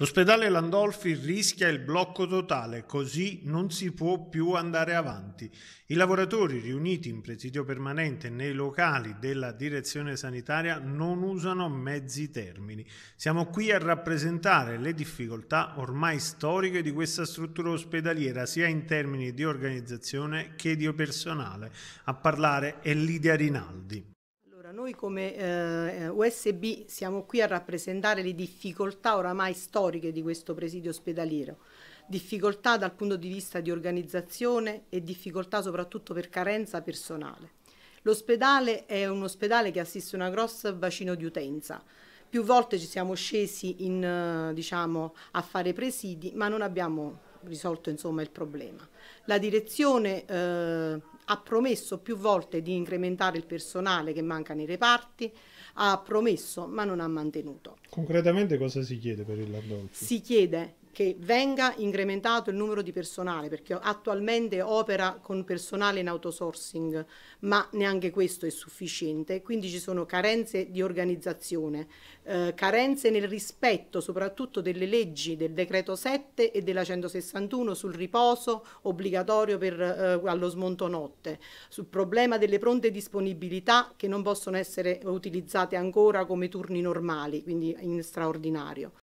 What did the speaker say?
L'ospedale Landolfi rischia il blocco totale, così non si può più andare avanti. I lavoratori riuniti in presidio permanente nei locali della direzione sanitaria non usano mezzi termini. Siamo qui a rappresentare le difficoltà ormai storiche di questa struttura ospedaliera, sia in termini di organizzazione che di personale. A parlare è Lidia Rinaldi. Allora, noi come eh, USB siamo qui a rappresentare le difficoltà oramai storiche di questo presidio ospedaliero, difficoltà dal punto di vista di organizzazione e difficoltà soprattutto per carenza personale. L'ospedale è un ospedale che assiste a un grosso bacino di utenza, più volte ci siamo scesi in, eh, diciamo, a fare presidi ma non abbiamo risolto insomma, il problema. La direzione eh, ha promesso più volte di incrementare il personale che manca nei reparti, ha promesso ma non ha mantenuto. Concretamente cosa si chiede per il Landolfi? Si chiede che venga incrementato il numero di personale perché attualmente opera con personale in outsourcing ma neanche questo è sufficiente quindi ci sono carenze di organizzazione eh, carenze nel rispetto soprattutto delle leggi del decreto 7 e della 161 sul riposo obbligatorio per, eh, allo smonto notte notte, sul problema delle pronte disponibilità che non possono essere utilizzate ancora come turni normali, quindi in straordinario.